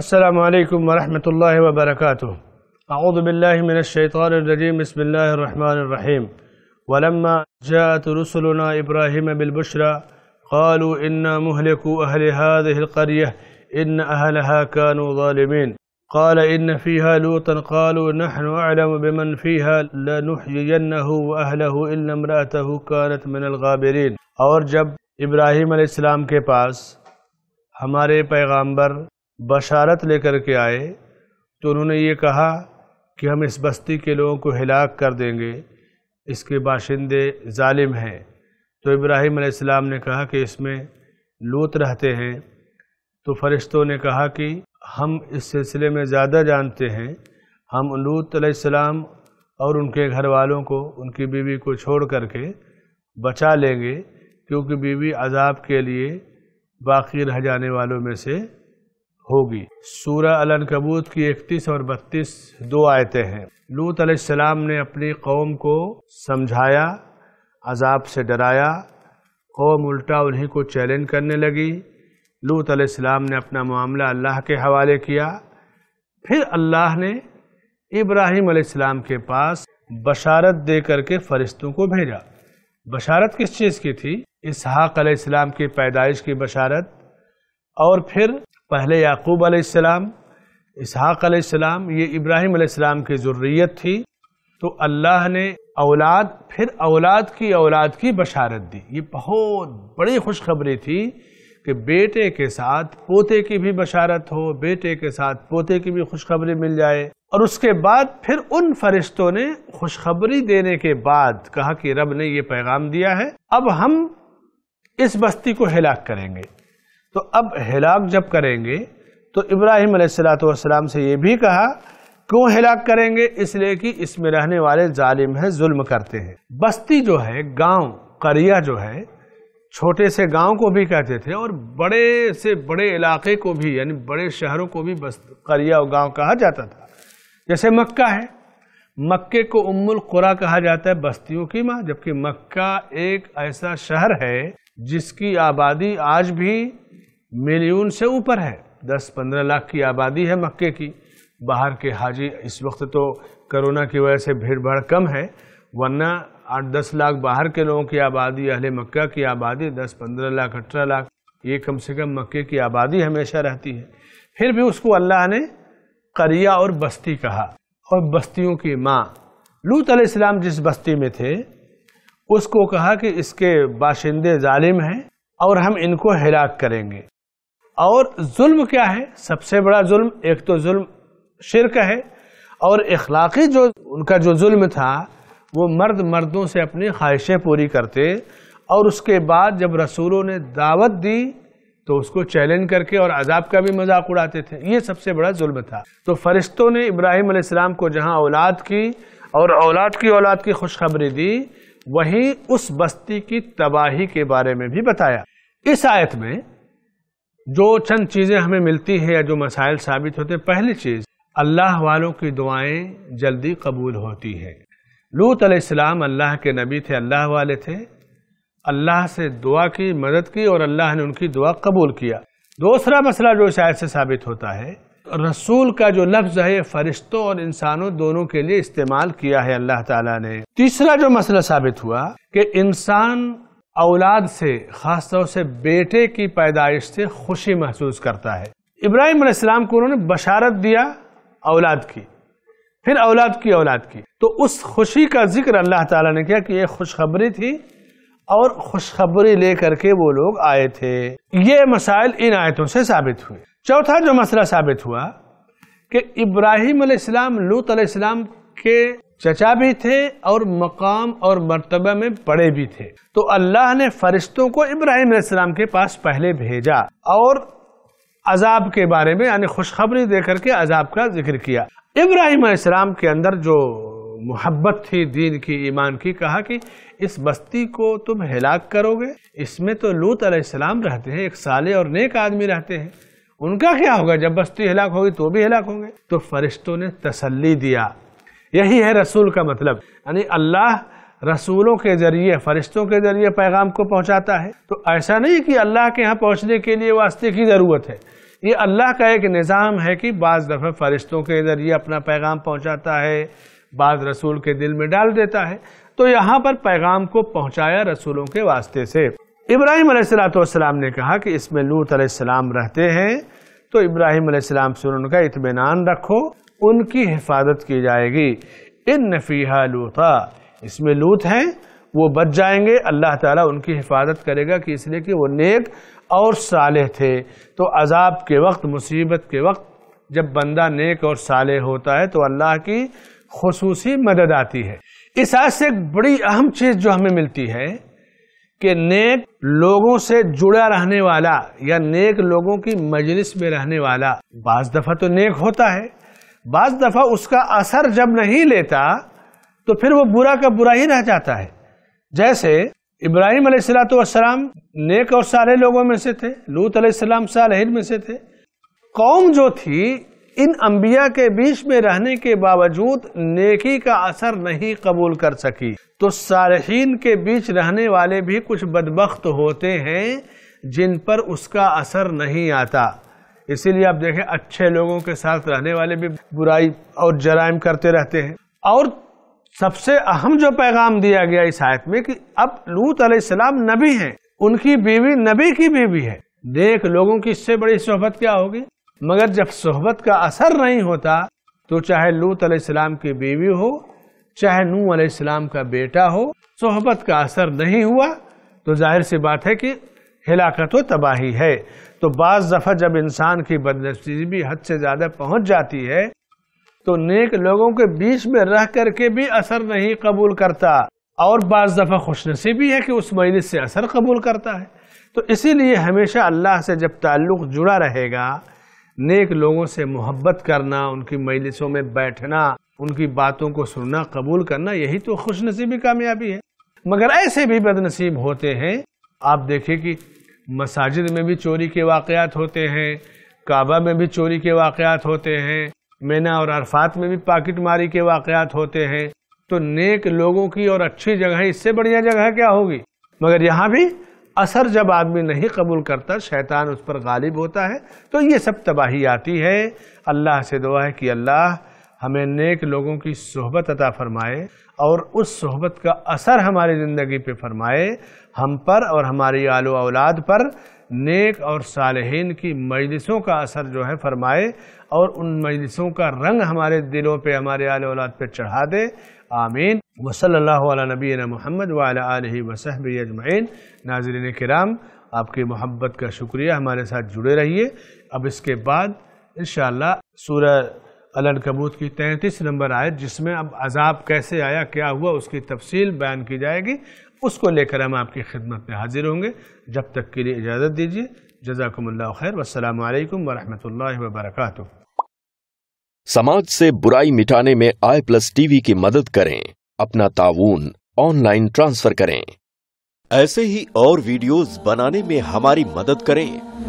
السلام عليكم ورحمة الله وبركاته أعوذ بالله من الشيطان الرجيم بسم الله الرحمن الرحيم ولما جاءت رسلنا إبراهيم بالبشرى قالوا إنا مهلكوا أهل هذه القرية إن أهلها كانوا ظالمين قال إن فيها لوطا قالوا نحن أعلم بمن فيها لنحيينه وأهله إلا امرأته كانت من الغابرين جب إبراهيم इब्राहिम السلام کے پاس ہمارے پیغامبر बशारत लेकर के आए तो उन्होंने ये कहा कि हम इस बस्ती के लोगों को हिलाक कर देंगे इसके बाशिंदे ालिम हैं तो इब्राहिम आसमाम ने कहा कि इसमें लूत रहते हैं तो फरिश्तों ने कहा कि हम इस सिलसिले में ज़्यादा जानते हैं हम लूत आसमाम और उनके घर वालों को उनकी बीवी को छोड़ कर के बचा लेंगे क्योंकि बीवी अजाब के लिए बाकी रह जाने वालों में से होगी सूरह अल कबूत की इकतीस और बत्तीस दो आयतें हैं लूत अलैहिस्सलाम ने अपनी कौम को समझाया अजाब से डराया कौम उल्टा उन्हीं को चैलेंज करने लगी लूत अलैहिस्सलाम ने अपना मामला अल्लाह के हवाले किया फिर अल्लाह ने इब्राहिम अलैहिस्सलाम के पास बशारत दे करके फ़रिश्तों को भेजा बशारत किस चीज़ की थी इसहाक़ अलैहिस्सलाम की पैदाइश की बशारत और फिर पहले याकूब अलैहिस्सलाम इसहाक़ अलैहिस्सलाम ये इब्राहिम अलैहिस्सलाम की ज़ुर्रियत थी तो अल्लाह ने औलाद फिर औलाद की औलाद की बशारत दी ये बहुत बड़ी खुशखबरी थी कि बेटे के साथ पोते की भी बशारत हो बेटे के साथ पोते की भी खुशखबरी मिल जाए और उसके बाद फिर उन फरिश्तों ने खुशखबरी देने के बाद कहा कि रब ने ये पैगाम दिया है अब हम इस बस्ती को हिलाक करेंगे तो अब हिलाक जब करेंगे तो इब्राहिम सलाम से ये भी कहा क्यों हिलाक करेंगे इसलिए कि इसमें रहने वाले जालिम हैं जुल्म करते हैं बस्ती जो है गांव करिया जो है छोटे से गांव को भी कहते थे और बड़े से बड़े इलाके को भी यानी बड़े शहरों को भी बस करिया और गांव कहा जाता था जैसे मक्का है मक्के को उम्मुल कुरा कहा जाता है बस्तियों की माँ जबकि मक्का एक ऐसा शहर है जिसकी आबादी आज भी मिलियन से ऊपर है दस पंद्रह लाख की आबादी है मक्के की बाहर के हाजी इस वक्त तो कोरोना की वजह से भीड़ भाड़ कम है वरना आठ दस लाख बाहर के लोगों की आबादी अहले मक्का की आबादी दस पंद्रह लाख अठारह लाख ये कम से कम मक्के की आबादी हमेशा रहती है फिर भी उसको अल्लाह ने करिया और बस्ती कहा और बस्तियों की माँ लूत आलाम जिस बस्ती में थे उसको कहा कि इसके बाशिंदे ालिम हैं और हम इनको हिलाक करेंगे और जुल्म क्या है सबसे बड़ा जुल्म एक तो जुल्म शिरक है और इखलाकी जो उनका जो जुल्म था वो मर्द मर्दों से अपनी ख्वाहिशें पूरी करते और उसके बाद जब रसूलों ने दावत दी तो उसको चैलेंज करके और अजाब का भी मजाक उड़ाते थे ये सबसे बड़ा जुल्म था तो फरिश्तों ने इब्राहिम अलैहिस्सलाम को जहाँ औलाद की और औलाद की औलाद की खुशखबरी दी वहीं उस बस्ती की तबाही के बारे में भी बताया इस आयत में जो चंद चीज़ें हमें मिलती है या जो मसाइल साबित होते हैं पहली चीज़ अल्लाह वालों की दुआएं जल्दी कबूल होती है लूत अलैहिस्सलाम अल्लाह के नबी थे अल्लाह वाले थे अल्लाह से दुआ की मदद की और अल्लाह ने उनकी दुआ कबूल किया दूसरा मसला जो शायद से साबित होता है रसूल का जो लफ्ज़ है फरिश्तों और इंसानों दोनों के लिए इस्तेमाल किया है अल्लाह ताला ने तीसरा जो मसला साबित हुआ कि इंसान औलाद से ख़ास तौर से बेटे की पैदाइश से खुशी महसूस करता है इब्राहिम अलैहिस्सलाम को उन्होंने बशारत दिया औलाद की फिर औलाद की औलाद की तो उस खुशी का जिक्र अल्लाह ताला ने किया कि ये खुशखबरी थी और खुशखबरी लेकर के वो लोग आए थे ये मसाइल इन आयतों से साबित हुए चौथा जो मसला साबित हुआ कि इब्राहिम अलैहिस्सलाम लूत अलैहिस्सलाम के चचा भी थे और मकाम और मरतबा में बड़े भी थे तो अल्लाह ने फरिश्तों को इब्राहिम इस्लाम के पास पहले भेजा और अजाब के बारे में यानी खुशखबरी देकर के अजाब का जिक्र किया इब्राहिम इस्लाम के अंदर जो मोहब्बत थी दीन की ईमान की कहा कि इस बस्ती को तुम हिलाक करोगे इसमें तो लूत अलैहिस्सलाम रहते हैं एक साले और नेक आदमी रहते हैं उनका क्या होगा जब बस्ती हिलाक होगी तो भी हिलाक होंगे तो फरिश्तों ने तसल्ली दिया यही है रसूल का मतलब यानी अल्लाह रसूलों के जरिए फरिश्तों के जरिए पैगाम को पहुंचाता है तो ऐसा नहीं कि अल्लाह के यहाँ पहुंचने के लिए वास्ते की ज़रूरत है ये अल्लाह का एक निज़ाम है कि बाज़ दफे फरिश्तों के ज़रिए अपना पैगाम पहुँचाता है बाज़ रसूल के दिल में डाल देता है तो यहाँ पर पैगाम को पहुँचाया रसूलों के वास्ते से इब्राहिम सलाम ने कहा कि इसमें लूत सलाम रहते हैं तो इब्राहिम सलाम से उनका इतमान रखो उनकी हिफाजत की जाएगी इन नफ़ीहा लूता इसमें लूत हैं वो बच जाएंगे अल्लाह ताला उनकी हिफाजत करेगा कि इसलिए कि वो नेक और साले थे तो अजाब के वक्त मुसीबत के वक्त जब बंदा नेक और साले होता है तो अल्लाह की खसूस मदद आती है इस आज से एक बड़ी अहम चीज़ जो हमें मिलती है कि नेक लोगों से जुड़ा रहने वाला या नेक लोगों की मजलिस में रहने वाला बाज़ दफ़ा तो नेक होता है बाज दफा उसका असर जब नहीं लेता तो फिर वो बुरा का बुरा ही रह जाता है जैसे इब्राहिम सलाम नेक और सारे लोगों में से थे लूत सलाम सालहीन में से थे कौम जो थी इन अम्बिया के बीच में रहने के बावजूद नेकी का असर नहीं कबूल कर सकी तो सारहीन के बीच रहने वाले भी कुछ बदबख्त होते हैं जिन पर उसका असर नहीं आता इसीलिए आप देखें अच्छे लोगों के साथ रहने वाले भी बुराई और जराइम करते रहते हैं और सबसे अहम जो पैगाम दिया गया इस आयत में कि अब लूत अलैहिस्सलाम नबी हैं उनकी बीवी नबी की बीवी है देख लोगों की इससे बड़ी सोहबत क्या होगी मगर जब सोहबत का असर नहीं होता तो चाहे लूत अलैहिस्सलाम की बीवी हो चाहे नू अलैहिस्सलाम का बेटा हो सोहबत का असर नहीं हुआ तो जाहिर सी बात है कि हिलाकत व तबाही है तो बाज़ दफ़ा जब इंसान की बदनसीबी हद से ज़्यादा पहुंच जाती है तो नेक लोगों के बीच में रह करके भी असर नहीं कबूल करता और बाज़ दफ़ा खुशनसीबी है कि उस मजलिस से असर कबूल करता है तो इसीलिए हमेशा अल्लाह से जब ताल्लुक़ जुड़ा रहेगा नेक लोगों से मोहब्बत करना उनकी मजलिसों में बैठना उनकी बातों को सुनना कबूल करना यही तो खुशनसीबी कामयाबी है मगर ऐसे भी बदनसीब होते हैं आप देखिए कि मसाजिद में भी चोरी के वाक़ात होते हैं काबा में भी चोरी के वाक़ात होते हैं मैना और अरफात में भी पाकिट मारी के वाक़ात होते हैं तो नेक लोगों की और अच्छी जगह इससे बढ़िया जगह क्या होगी मगर यहाँ भी असर जब आदमी नहीं कबूल करता शैतान उस पर गालिब होता है तो ये सब तबाही आती है अल्लाह से दुआ है कि अल्लाह हमें नेक लोगों की सोहबत अता फरमाए और उस सोहबत का असर हमारी ज़िंदगी पे फरमाए हम पर और हमारी आलो औलाद पर नेक और सालहीन की मजलिसों का असर जो है फरमाए और उन मजलिसों का रंग हमारे दिलों पे हमारे आल औलाद पे चढ़ा दे आमीन वसल नबी महमद वाल वसहब अजमैन नाजरन कराम आपकी मोहब्बत का शुक्रिया हमारे साथ जुड़े रहिए अब इसके बाद इन सूरह कबूत की तैंतीस नंबर आयत जिसमें अब अजाब कैसे आया क्या हुआ उसकी तफसील बयान की जाएगी उसको लेकर हम आपकी खिदमत में हाजिर होंगे जब तक के लिए इजाज़त दीजिए जजाकमल्ला खैर वसलम वरहमल वबरक समाज से बुराई मिटाने में आई प्लस टीवी की मदद करें अपना ताउन ऑनलाइन ट्रांसफर करें ऐसे ही और वीडियोस बनाने में हमारी मदद करें